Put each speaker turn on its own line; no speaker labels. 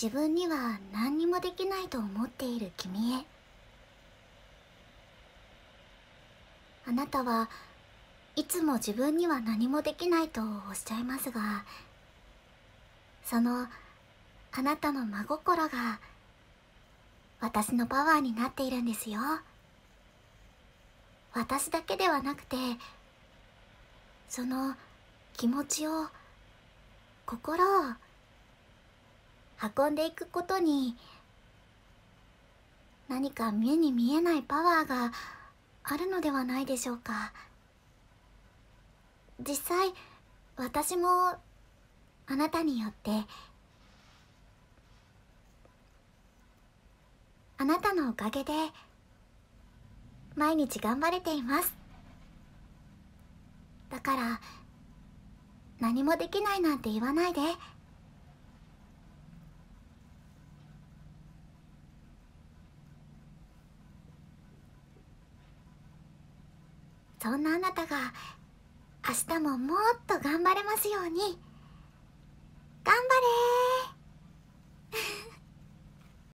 自分には何にもできないと思っている君へあなたはいつも自分には何もできないとおっしゃいますがそのあなたの真心が私のパワーになっているんですよ私だけではなくてその気持ちを心を運んでいくことに何か目に見えないパワーがあるのではないでしょうか実際私もあなたによってあなたのおかげで毎日頑張れていますだから何もできないなんて言わないで。そんなあなたが明日ももっと頑張れますように頑張れ